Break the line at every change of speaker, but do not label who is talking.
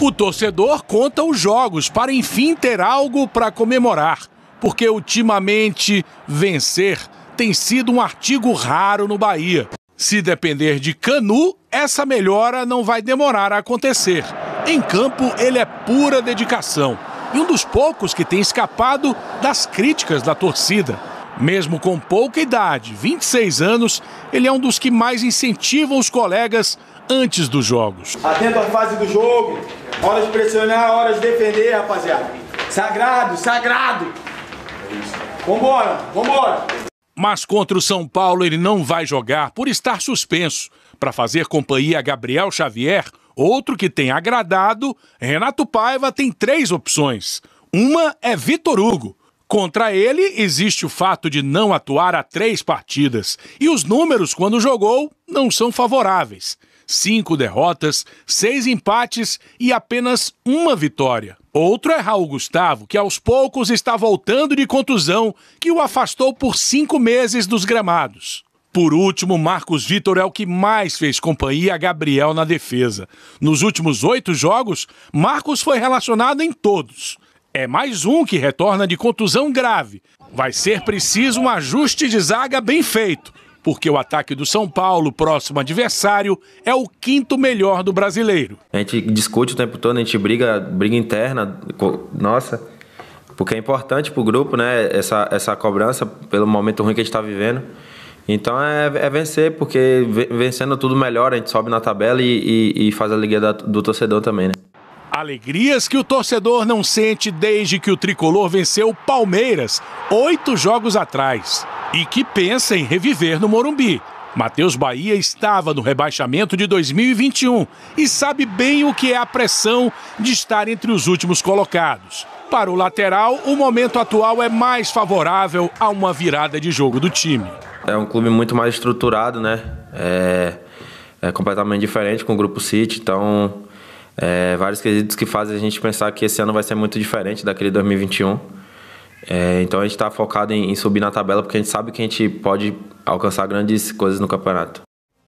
O torcedor conta os jogos para enfim ter algo para comemorar, porque ultimamente vencer tem sido um artigo raro no Bahia. Se depender de Canu, essa melhora não vai demorar a acontecer. Em campo, ele é pura dedicação e um dos poucos que tem escapado das críticas da torcida. Mesmo com pouca idade, 26 anos, ele é um dos que mais incentivam os colegas antes dos jogos.
Atento à fase do jogo, Hora de pressionar, hora de defender, rapaziada. Sagrado, sagrado.
Vambora, vambora. Mas contra o São Paulo ele não vai jogar por estar suspenso. Para fazer companhia a Gabriel Xavier, outro que tem agradado, Renato Paiva tem três opções. Uma é Vitor Hugo. Contra ele, existe o fato de não atuar há três partidas, e os números, quando jogou, não são favoráveis cinco derrotas, seis empates e apenas uma vitória. Outro é Raul Gustavo, que aos poucos está voltando de contusão, que o afastou por cinco meses dos gramados. Por último, Marcos Vitor é o que mais fez companhia a Gabriel na defesa. Nos últimos oito jogos, Marcos foi relacionado em todos. É mais um que retorna de contusão grave. Vai ser preciso um ajuste de zaga bem feito porque o ataque do São Paulo, próximo adversário, é o quinto melhor do brasileiro. A gente
discute o tempo todo, a gente briga, briga interna, nossa, porque é importante para o grupo, né? Essa, essa cobrança pelo momento ruim que a gente está vivendo. Então é, é, vencer, porque vencendo tudo melhor, a gente sobe na tabela e, e, e faz a alegria da, do torcedor
também, né? Alegrias que o torcedor não sente desde que o tricolor venceu o Palmeiras, oito jogos atrás e que pensa em reviver no Morumbi. Matheus Bahia estava no rebaixamento de 2021 e sabe bem o que é a pressão de estar entre os últimos colocados. Para o lateral, o momento atual é mais favorável a uma virada de jogo do time. É um clube muito mais estruturado,
né? É, é completamente diferente com o Grupo City, então é, vários quesitos que fazem a gente pensar que esse ano vai ser muito diferente daquele 2021. É, então a gente está focado em, em subir na tabela porque a gente sabe que a gente pode alcançar grandes coisas no campeonato.